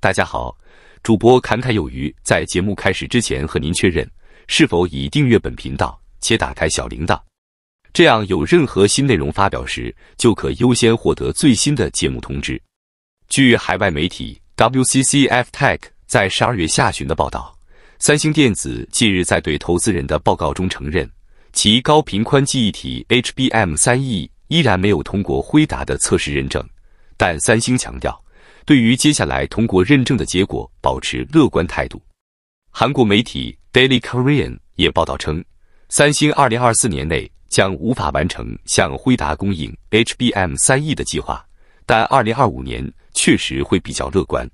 大家好，主播侃侃有余。在节目开始之前，和您确认是否已订阅本频道且打开小铃铛，这样有任何新内容发表时，就可优先获得最新的节目通知。据海外媒体 WCCF Tech 在十二月下旬的报道，三星电子近日在对投资人的报告中承认，其高频宽记忆体 HBM3E 依然没有通过辉达的测试认证，但三星强调。对于接下来通过认证的结果保持乐观态度，韩国媒体 Daily Korean 也报道称，三星2024年内将无法完成向辉达供应 HBM 三 E 的计划，但2025年确实会比较乐观。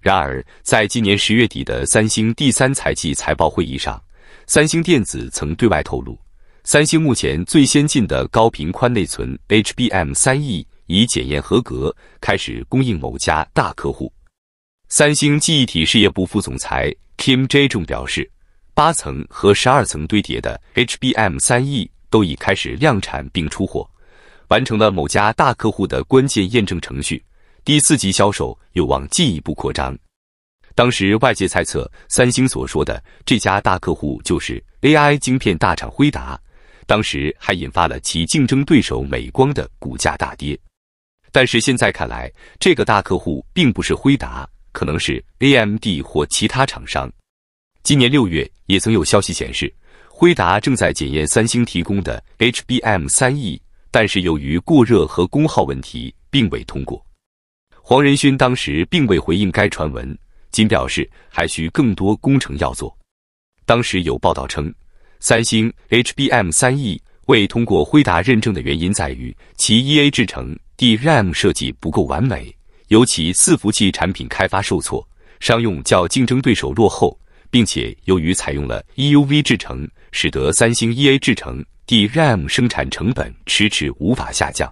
然而，在今年十月底的三星第三财季财报会议上，三星电子曾对外透露，三星目前最先进的高频宽内存 HBM 三 E。已检验合格，开始供应某家大客户。三星记忆体事业部副总裁 Kim J. 仲表示，八层和十二层堆叠的 HBM 三 E 都已开始量产并出货，完成了某家大客户的关键验证程序。第四级销售有望进一步扩张。当时外界猜测，三星所说的这家大客户就是 AI 晶片大厂辉达，当时还引发了其竞争对手美光的股价大跌。但是现在看来，这个大客户并不是辉达，可能是 AMD 或其他厂商。今年六月也曾有消息显示，辉达正在检验三星提供的 HBM 三 E，但是由于过热和功耗问题，并未通过。黄仁勋当时并未回应该传闻，仅表示还需更多工程要做。当时有报道称，三星 HBM 三 E 未通过辉达认证的原因在于其 E A 制程。DRAM 设计不够完美，尤其伺服器产品开发受挫，商用较竞争对手落后，并且由于采用了 EUV 制程，使得三星 e a 制程 DRAM 生产成本迟迟无法下降。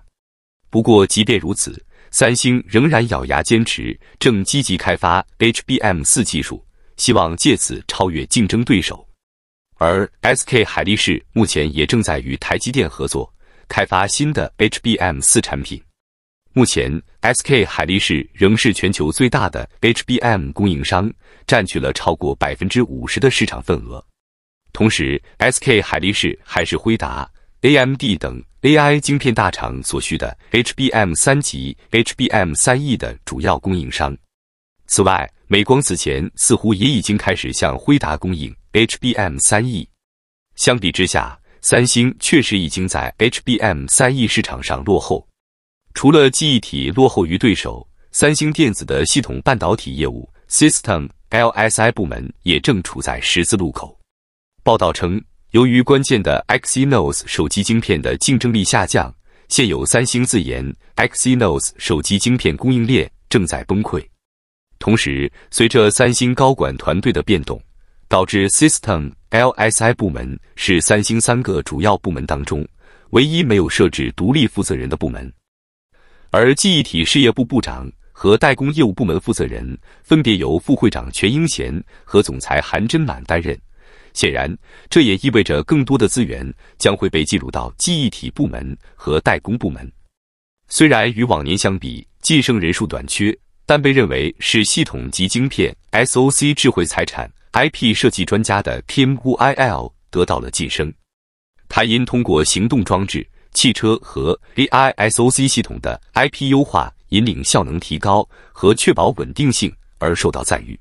不过，即便如此，三星仍然咬牙坚持，正积极开发 HBM 四技术，希望借此超越竞争对手。而 SK 海力士目前也正在与台积电合作，开发新的 HBM 四产品。目前，SK 海力士仍是全球最大的 HBM 供应商，占据了超过百分之五十的市场份额。同时，SK 海力士还是辉达、AMD 等 AI 晶片大厂所需的 HBM 三级、HBM 三 E 的主要供应商。此外，美光此前似乎也已经开始向辉达供应 HBM 三 E。相比之下，三星确实已经在 HBM 三 E 市场上落后。除了记忆体落后于对手，三星电子的系统半导体业务 System LSI 部门也正处在十字路口。报道称，由于关键的 Exynos 手机晶片的竞争力下降，现有三星自研 Exynos 手机晶片供应链正在崩溃。同时，随着三星高管团队的变动，导致 System LSI 部门是三星三个主要部门当中唯一没有设置独立负责人的部门。而记忆体事业部部长和代工业务部门负责人分别由副会长全英贤和总裁韩真满担任，显然这也意味着更多的资源将会被记录到记忆体部门和代工部门。虽然与往年相比晋升人数短缺，但被认为是系统及晶片 SOC 智慧财产 IP 设计专家的 Kim w Il 得到了晋升。他因通过行动装置。汽车和 AI SoC 系统的 IP 优化，引领效能提高和确保稳定性而受到赞誉。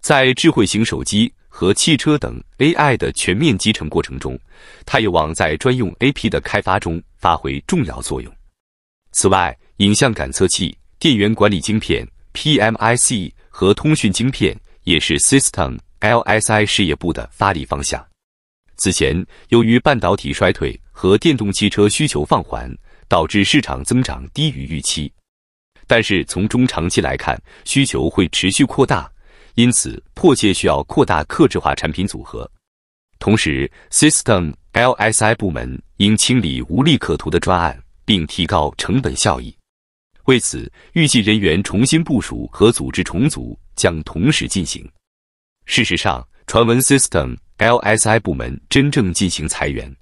在智慧型手机和汽车等 AI 的全面集成过程中，它有望在专用 a p 的开发中发挥重要作用。此外，影像感测器、电源管理晶片 （PMIC） 和通讯晶片也是 System LSI 事业部的发力方向。此前，由于半导体衰退。和电动汽车需求放缓，导致市场增长低于预期。但是从中长期来看，需求会持续扩大，因此迫切需要扩大客制化产品组合。同时，System LSI 部门应清理无利可图的专案，并提高成本效益。为此，预计人员重新部署和组织重组将同时进行。事实上，传闻 System LSI 部门真正进行裁员。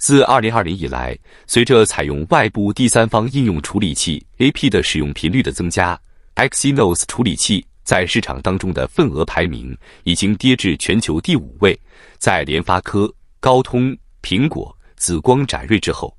自二零二零以来，随着采用外部第三方应用处理器 AP 的使用频率的增加，Exynos 处理器在市场当中的份额排名已经跌至全球第五位，在联发科、高通、苹果、紫光展锐之后。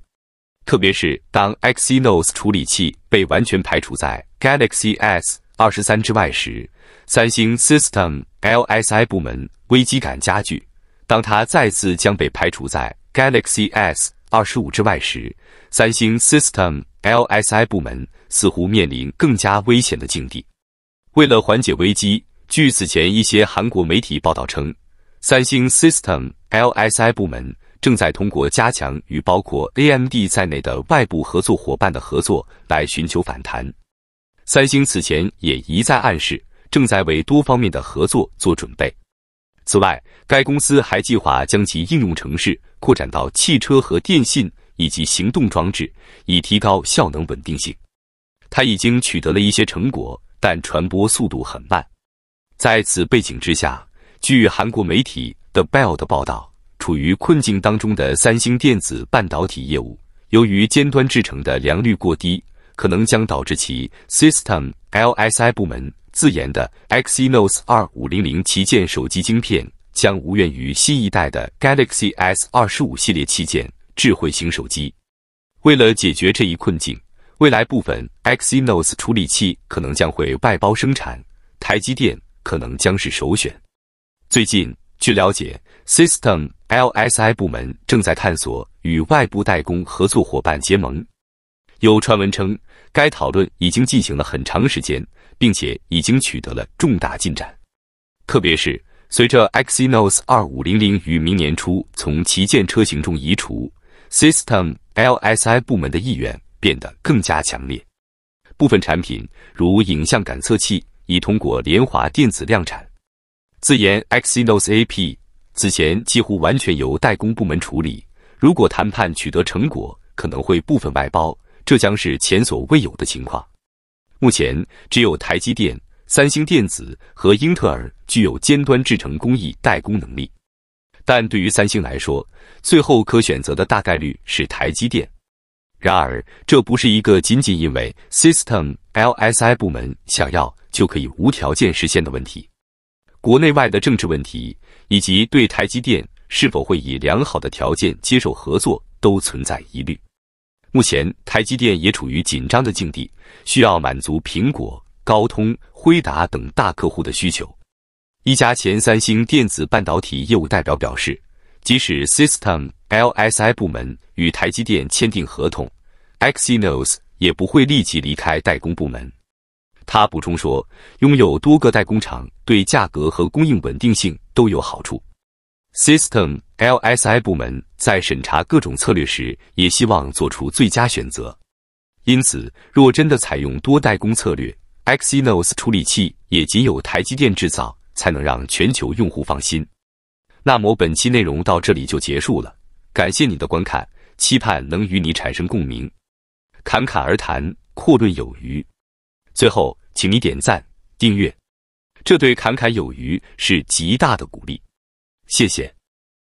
特别是当 Exynos 处理器被完全排除在 Galaxy S 二十三之外时，三星 System LSI 部门危机感加剧。当它再次将被排除在 Galaxy S 二十五之外时，三星 System LSI 部门似乎面临更加危险的境地。为了缓解危机，据此前一些韩国媒体报道称，三星 System LSI 部门正在通过加强与包括 AMD 在内的外部合作伙伴的合作来寻求反弹。三星此前也一再暗示，正在为多方面的合作做准备。此外，该公司还计划将其应用程式扩展到汽车和电信以及行动装置，以提高效能稳定性。它已经取得了一些成果，但传播速度很慢。在此背景之下，据韩国媒体 The Bell》的报道，处于困境当中的三星电子半导体业务，由于尖端制成的良率过低，可能将导致其 System LSI 部门。自研的 Exynos 2500旗舰手机芯片将无缘于新一代的 Galaxy S 25系列旗舰智慧型手机。为了解决这一困境，未来部分 Exynos 处理器可能将会外包生产，台积电可能将是首选。最近，据了解，System LSI 部门正在探索与外部代工合作伙伴结盟。有传闻称，该讨论已经进行了很长时间。并且已经取得了重大进展，特别是随着 Exynos 2500于明年初从旗舰车型中移除，System LSI 部门的意愿变得更加强烈。部分产品如影像感测器已通过联华电子量产，自研 Exynos AP，此前几乎完全由代工部门处理。如果谈判取得成果，可能会部分外包，这将是前所未有的情况。目前只有台积电、三星电子和英特尔具有尖端制程工艺代工能力，但对于三星来说，最后可选择的大概率是台积电。然而，这不是一个仅仅因为 System LSI 部门想要就可以无条件实现的问题。国内外的政治问题以及对台积电是否会以良好的条件接受合作都存在疑虑。目前，台积电也处于紧张的境地，需要满足苹果、高通、辉达等大客户的需求。一家前三星电子半导体业务代表表示，即使 System LSI 部门与台积电签订合同，Exynos 也不会立即离开代工部门。他补充说，拥有多个代工厂对价格和供应稳定性都有好处。System LSI 部门在审查各种策略时，也希望做出最佳选择。因此，若真的采用多代工策略，Exynos 处理器也仅有台积电制造才能让全球用户放心。那么本期内容到这里就结束了，感谢你的观看，期盼能与你产生共鸣。侃侃而谈，阔论有余。最后，请你点赞、订阅，这对侃侃有余是极大的鼓励。谢谢。